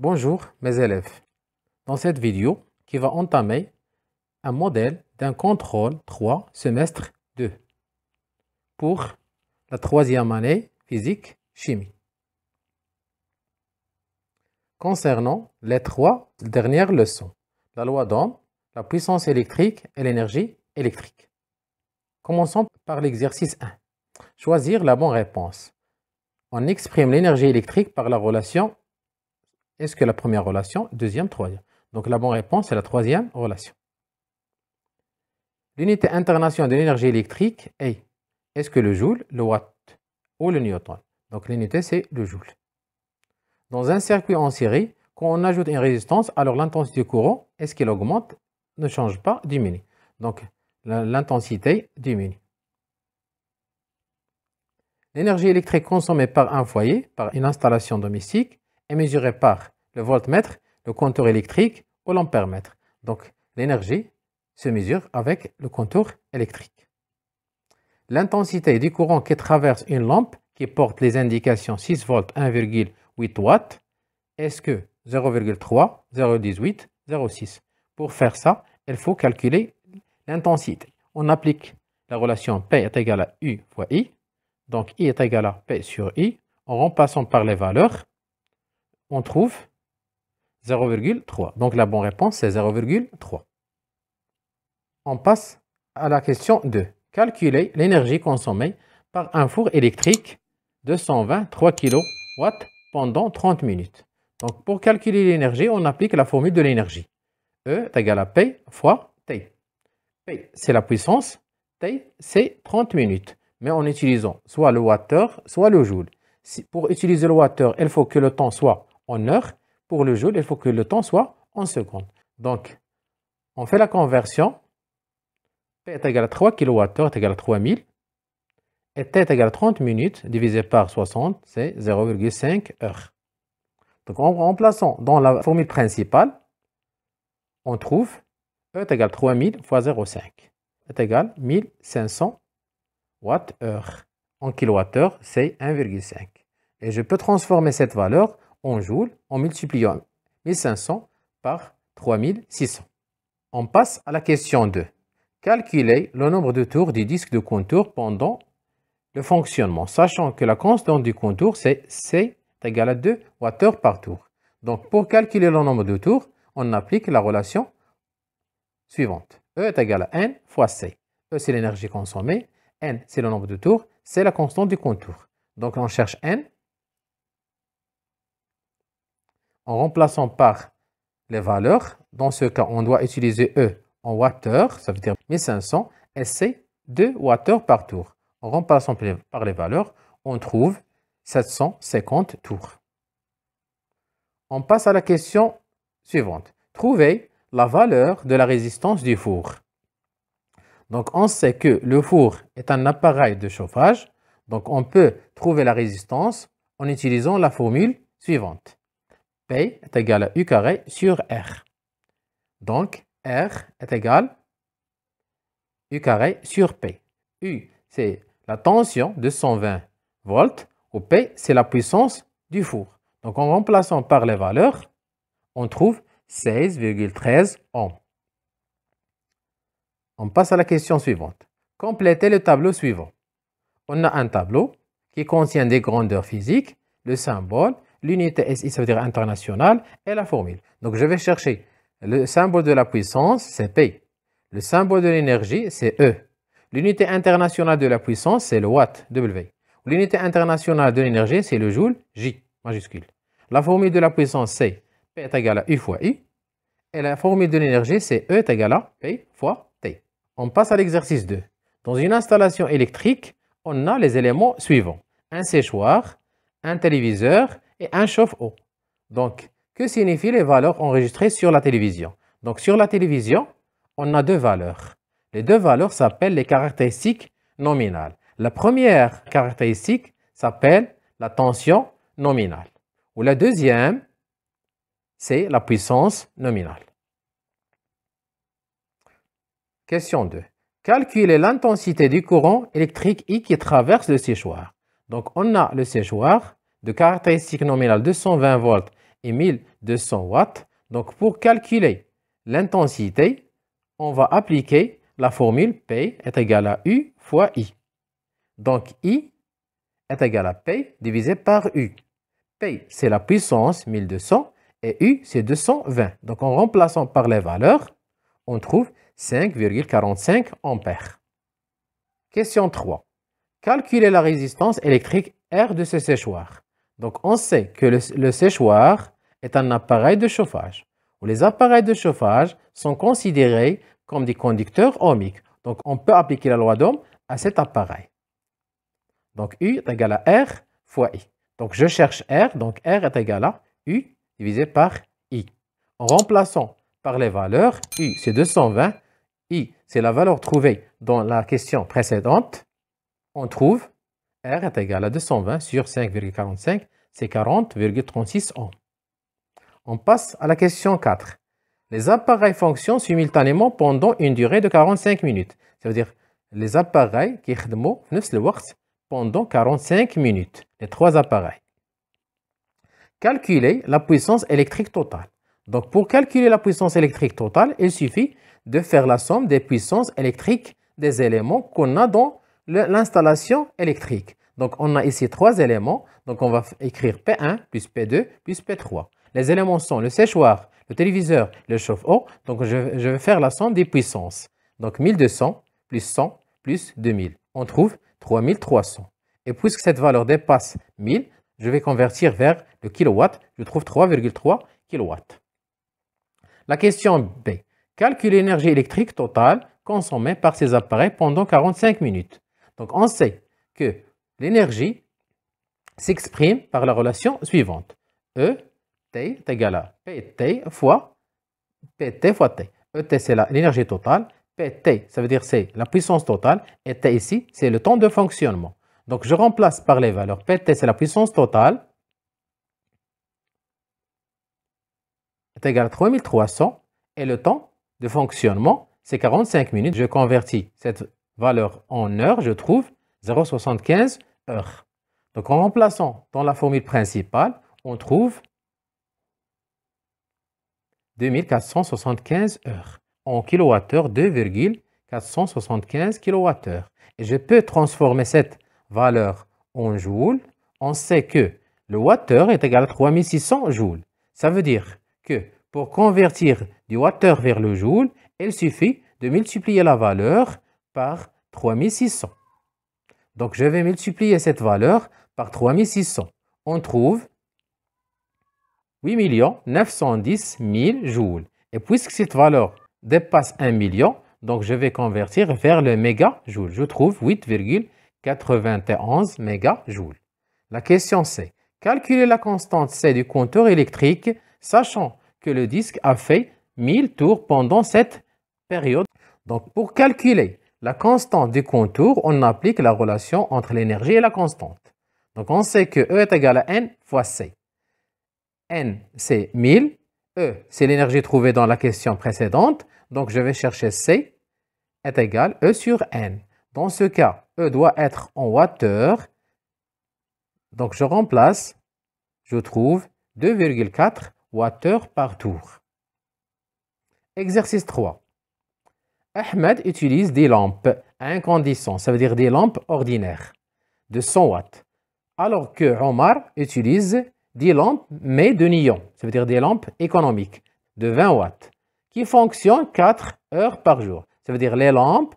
Bonjour mes élèves. Dans cette vidéo qui va entamer un modèle d'un contrôle 3 semestre 2 pour la troisième année physique chimie. Concernant les trois dernières leçons, la loi d'Ohm, la puissance électrique et l'énergie électrique. Commençons par l'exercice 1. Choisir la bonne réponse. On exprime l'énergie électrique par la relation est-ce que la première relation, deuxième, troisième Donc la bonne réponse, est la troisième relation. L'unité internationale de l'énergie électrique est est-ce que le joule, le watt ou le newton Donc l'unité, c'est le joule. Dans un circuit en série, quand on ajoute une résistance, alors l'intensité du courant, est-ce qu'elle augmente, ne change pas, diminue. Donc l'intensité diminue. L'énergie électrique consommée par un foyer, par une installation domestique, est mesurée par le voltmètre, le contour électrique ou l'ampèremètre. Donc l'énergie se mesure avec le contour électrique. L'intensité du courant qui traverse une lampe qui porte les indications 6 volts 1,8 watts est-ce que 0,3, 0,18, 0,6 Pour faire ça, il faut calculer l'intensité. On applique la relation P est égale à U fois I, donc I est égal à P sur I, en remplaçant par les valeurs on trouve 0,3. Donc la bonne réponse, c'est 0,3. On passe à la question 2. Calculer l'énergie consommée par un four électrique de 123 kW pendant 30 minutes. Donc pour calculer l'énergie, on applique la formule de l'énergie. E est égal à P fois T. P, c'est la puissance. T, c'est 30 minutes. Mais en utilisant soit le watt-heure, soit le joule. pour utiliser le watt-heure, il faut que le temps soit heure pour le jour il faut que le temps soit en seconde Donc, on fait la conversion. P est égal à 3 kWh est égal à 3000. Et T est égal à 30 minutes divisé par 60, c'est 0,5 heure Donc, en remplaçant dans la formule principale, on trouve E est égal à 3000 fois 0,5 e est égal à 1500 Watt-heure. En kWh, c'est 1,5. Et je peux transformer cette valeur en joules en multipliant 1500 par 3600. On passe à la question 2. Calculez le nombre de tours du disque de contour pendant le fonctionnement, sachant que la constante du contour, c'est C égal à 2 heure par tour. Donc, pour calculer le nombre de tours, on applique la relation suivante. E est égal à N fois C. E, c'est l'énergie consommée. N, c'est le nombre de tours. C'est la constante du contour. Donc, on cherche N en remplaçant par les valeurs. Dans ce cas, on doit utiliser E en watt ça veut dire 1500, et C 2 watt par tour. En remplaçant par les valeurs, on trouve 750 tours. On passe à la question suivante. Trouver la valeur de la résistance du four. Donc on sait que le four est un appareil de chauffage, donc on peut trouver la résistance en utilisant la formule suivante. P est égal à U carré sur R. Donc, R est égal à U carré sur P. U, c'est la tension de 120 volts, ou P, c'est la puissance du four. Donc, en remplaçant par les valeurs, on trouve 16,13 ohms. On passe à la question suivante. Complétez le tableau suivant. On a un tableau qui contient des grandeurs physiques, le symbole l'unité SI, ça veut dire internationale, et la formule. Donc je vais chercher le symbole de la puissance, c'est P. Le symbole de l'énergie, c'est E. L'unité internationale de la puissance, c'est le watt, W. L'unité internationale de l'énergie, c'est le joule, J, majuscule. La formule de la puissance, c'est P est égal à U fois I. Et la formule de l'énergie, c'est E est égal à P fois T. On passe à l'exercice 2. Dans une installation électrique, on a les éléments suivants. Un séchoir, un téléviseur, et un chauffe-eau. Donc, que signifient les valeurs enregistrées sur la télévision Donc, sur la télévision, on a deux valeurs. Les deux valeurs s'appellent les caractéristiques nominales. La première caractéristique s'appelle la tension nominale. Ou la deuxième, c'est la puissance nominale. Question 2. Calculer l'intensité du courant électrique I qui traverse le séchoir. Donc, on a le séchoir de caractéristiques nominales 220 volts et 1200 watts. Donc pour calculer l'intensité, on va appliquer la formule P est égale à U fois I. Donc I est égal à P divisé par U. P, c'est la puissance 1200 et U, c'est 220. Donc en remplaçant par les valeurs, on trouve 5,45 ampères. Question 3. Calculer la résistance électrique R de ce séchoir. Donc, on sait que le, séchoir est un appareil de chauffage. les appareils de chauffage sont considérés comme des conducteurs ohmiques. Donc, on peut appliquer la loi d'Ohm à cet appareil. Donc, U est égal à R fois I. Donc, je cherche R. Donc, R est égal à U divisé par I. En remplaçant par les valeurs, U c'est 220, I c'est la valeur trouvée dans la question précédente, on trouve R est égal à 220 sur 5,45, c'est 40,36 ohms. On passe à la question 4. Les appareils fonctionnent simultanément pendant une durée de 45 minutes. Ça veut dire les appareils qui خدموا le pendant 45 minutes. Les trois appareils. Calculer la puissance électrique totale. Donc pour calculer la puissance électrique totale, il suffit de faire la somme des puissances électriques des éléments qu'on a dans l'installation électrique. Donc, on a ici trois éléments. Donc, on va écrire P1 plus P2 plus P3. Les éléments sont le séchoir, le téléviseur, le chauffe-eau. Donc, je, vais faire la somme des puissances. Donc, 1200 plus 100 plus 2000. On trouve 3300. Et puisque cette valeur dépasse 1000, je vais convertir vers le kilowatt. Je trouve 3,3 kW. La question B. Calcule l'énergie électrique totale consommée par ces appareils pendant 45 minutes. Donc on sait que l'énergie s'exprime par la relation suivante. E, T est égal à PT fois PT fois T. ET, c'est l'énergie totale. PT, ça veut dire c'est la puissance totale. Et T ici, c'est le temps de fonctionnement. Donc je remplace par les valeurs. PT, c'est la puissance totale. est égal à 3300. Et le temps de fonctionnement, c'est 45 minutes. Je convertis cette valeur en heures, je trouve 0,75 heures. Donc en remplaçant dans la formule principale, on trouve 2475 heures en kWh, 2,475 kWh. Et je peux transformer cette valeur en joules. On sait que le wattheure est égal à 3600 joules. Ça veut dire que pour convertir du water vers le joule, il suffit de multiplier la valeur par 3600. Donc je vais multiplier cette valeur par 3600. On trouve 8 910 000 joules. Et puisque cette valeur dépasse 1 million, donc je vais convertir vers le mégajoule. Je trouve 8,91 mégajoules. La question c'est, calculer la constante C du compteur électrique, sachant que le disque a fait 1000 tours pendant cette période. Donc pour calculer la constante du contour, on applique la relation entre l'énergie et la constante. Donc on sait que E est égal à N fois C. N, c'est 1000. E, c'est l'énergie trouvée dans la question précédente. Donc je vais chercher C est égal E sur N. Dans ce cas, E doit être en Watt-heure. Donc je remplace, je trouve 2,4 Watt-heure par tour. Exercice 3. Ahmed utilise des lampes incandescentes, ça veut dire des lampes ordinaires de 100 watts, alors que Omar utilise des lampes mais de néon, ça veut dire des lampes économiques de 20 watts, qui fonctionnent 4 heures par jour. Ça veut dire les lampes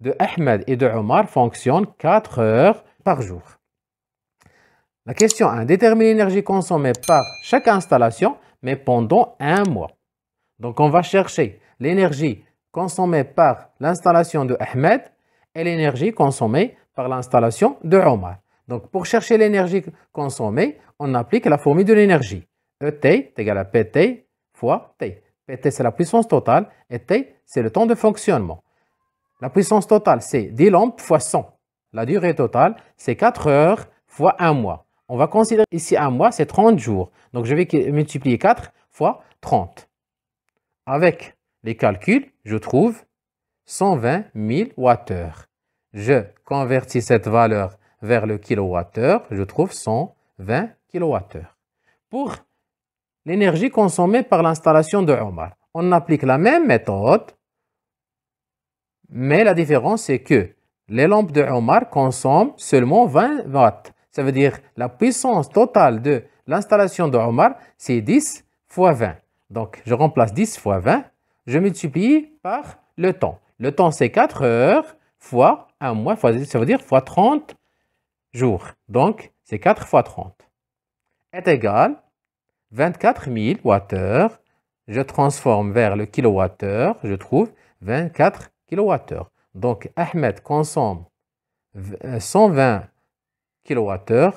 de Ahmed et de Omar fonctionnent 4 heures par jour. La question 1. Déterminer l'énergie consommée par chaque installation, mais pendant un mois. Donc on va chercher l'énergie consommée par l'installation de Ahmed et l'énergie consommée par l'installation de Omar. Donc, pour chercher l'énergie consommée, on applique la formule de l'énergie. ET est égal à PT fois T. PT, c'est la puissance totale et T, c'est le temps de fonctionnement. La puissance totale, c'est 10 lampes fois 100. La durée totale, c'est 4 heures fois un mois. On va considérer ici un mois, c'est 30 jours. Donc, je vais multiplier 4 fois 30. Avec les calculs, je trouve 120 000 watt-heure. Je convertis cette valeur vers le kWh, je trouve 120 kWh. Pour l'énergie consommée par l'installation de Omar, on applique la même méthode, mais la différence c'est que les lampes de Omar consomment seulement 20 watts. Ça veut dire la puissance totale de l'installation de Omar, c'est 10 fois 20. Donc, je remplace 10 fois 20 je multiplie par le temps. Le temps, c'est 4 heures fois 1 mois, fois, ça veut dire fois 30 jours. Donc, c'est 4 fois 30 est égal 24 000 watts-heures. Je transforme vers le kilowattheure, je trouve 24 kWh. Donc, Ahmed consomme 120 kWh,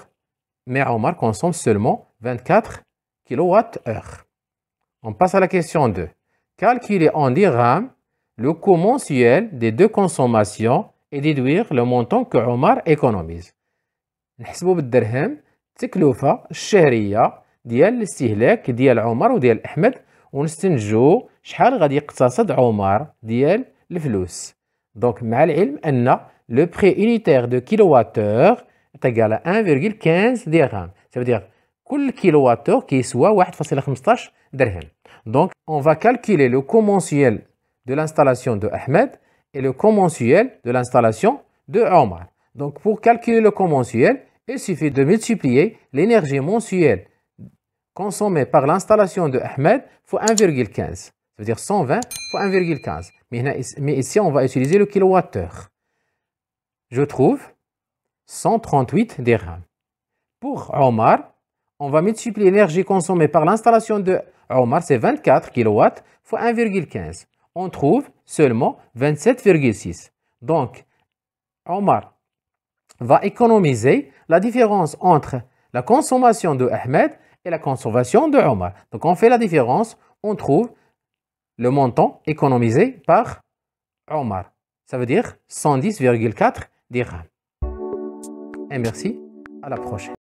mais Omar consomme seulement 24 kWh. On passe à la question 2. Calculer en dirhams le coût mensuel des deux consommations et déduire le montant que Omar économise. نحسبوا بالدرهم التكلفة الشهرية ديال الاستهلاك ديال عمر وديال أحمد ونستنجو شحال غادي يقتصد عمر ديال الفلوس دونك مع العلم أن لو بري unitaire دو égal تقال 1,15 درهم dire, كل كيلوواتور كيسوى 1.15 درهم donc, on va calculer le commensuel de l'installation de Ahmed et le commensuel de l'installation de Omar. Donc, pour calculer le commensuel, il suffit de multiplier l'énergie mensuelle consommée par l'installation de Ahmed fois 1,15. cest à dire 120 fois 1,15. Mais ici, on va utiliser le kilowattheure. Je trouve 138 dirhams. Pour Omar, on va multiplier l'énergie consommée par l'installation de Omar, c'est 24 kW fois 1,15. On trouve seulement 27,6. Donc, Omar va économiser la différence entre la consommation de Ahmed et la consommation de Omar. Donc, on fait la différence, on trouve le montant économisé par Omar. Ça veut dire 110,4 dirhams. Et merci, à la prochaine.